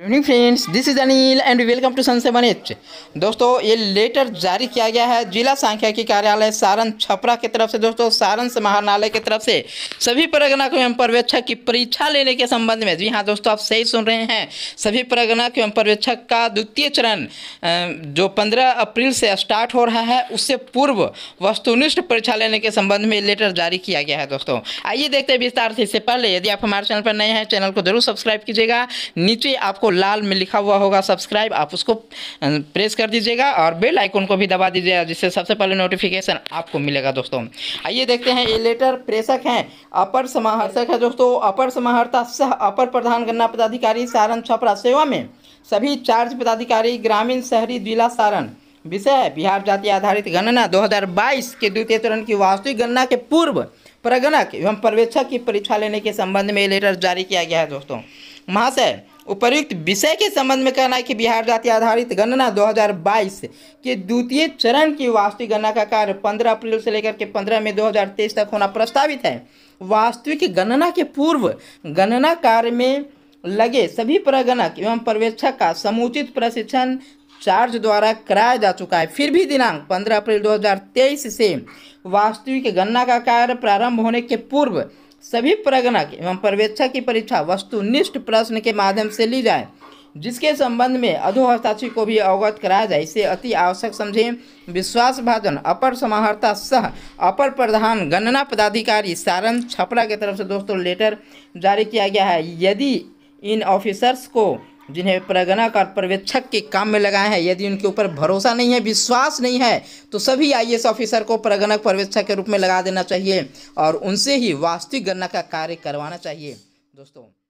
evening friends this is Anil and welcome to seven H दोस्तों ये letter जारी किया गया है जिला सांख्यिकी कार्यालय सारण छपरा की तरफ से दोस्तों सारण महानालय की तरफ से सभी परगणक एवं पर्यवेक्षक की परीक्षा लेने के संबंध में जी हाँ दोस्तों आप सही सुन रहे हैं सभी के एवं पर्यवेक्षक का द्वितीय चरण जो पंद्रह अप्रैल से स्टार्ट हो रहा है उससे पूर्व वस्तुनिष्ठ परीक्षा लेने के संबंध में लेटर जारी किया गया है दोस्तों आइए देखते हैं विस्तार से इससे पहले यदि आप हमारे चैनल पर नए हैं चैनल को जरूर सब्सक्राइब कीजिएगा नीचे आपको आपको लाल में लिखा हुआ होगा सब्सक्राइब आप उसको प्रेस कर दीजिएगा और बेल आइकन को भी दबा दीजिएगा जिससे सबसे पहले नोटिफिकेशन आपको मिलेगा दोस्तों आइए देखते हैं ये लेटर प्रेषक हैं अपर समाहर्षक है दोस्तों अपर समाहर्ता सह अपर प्रधान गन्ना पदाधिकारी सारण छपरा सेवा में सभी चार्ज पदाधिकारी ग्रामीण शहरी जिला सारण विषय बिहार जाति आधारित गणना 2022 के द्वितीय चरण की वास्तविक गणना के पूर्व प्रगणक एवं पर्यवेक्षक की परीक्षा लेने के संबंध में लेटर जारी किया गया है दोस्तों महाशय उपर्युक्त विषय के संबंध में कहना है कि बिहार जाति आधारित गणना 2022 के द्वितीय चरण की वास्तविक गणना का कार्य 15 अप्रैल से लेकर के 15 मई 2023 तक होना प्रस्तावित है वास्तविक गणना के पूर्व गणना कार्य में लगे सभी प्रगणक एवं पर्यवेक्षक का समुचित प्रशिक्षण चार्ज द्वारा कराया जा चुका है फिर भी दिनांक 15 अप्रैल 2023 से वास्तविक गणना का कार्य प्रारंभ होने के पूर्व सभी प्रगणक एवं पर्यवेक्षक की परीक्षा वस्तुनिष्ठ प्रश्न के माध्यम से ली जाए जिसके संबंध में अधोहस्ताक्षी को भी अवगत कराया जाए इसे अति आवश्यक समझें विश्वास भाजन अपर समाहर्ता सह अपर प्रधान गणना पदाधिकारी सारण छपरा की तरफ से दोस्तों लेटर जारी किया गया है यदि इन ऑफिसर्स को जिन्हें परगना कर पर्यवेक्षक के काम में लगाए हैं यदि उनके ऊपर भरोसा नहीं है विश्वास नहीं है तो सभी आईएएस ऑफिसर को प्रगणक पर्यवेक्षक के रूप में लगा देना चाहिए और उनसे ही वास्तविक गणना का कार्य करवाना चाहिए दोस्तों